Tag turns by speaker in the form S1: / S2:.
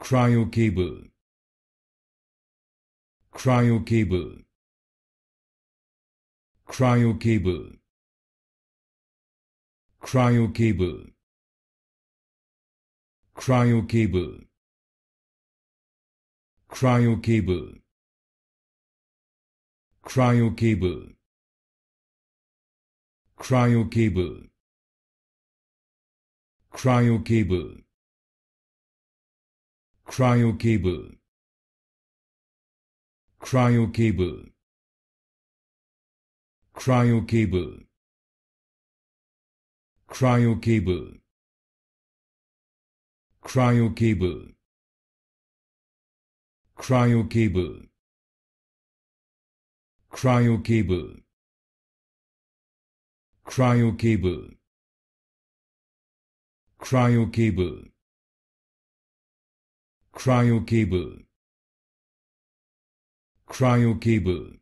S1: cryo cable cryo cable cryo cable cryo cable cryo cable cryo cable cryo cable cryo cable cryo cable cryo cable cryo cable cryo cable cryo cable cryo cable cryo cable cryo cable cryo cable cryo cable Cryocable Cryocable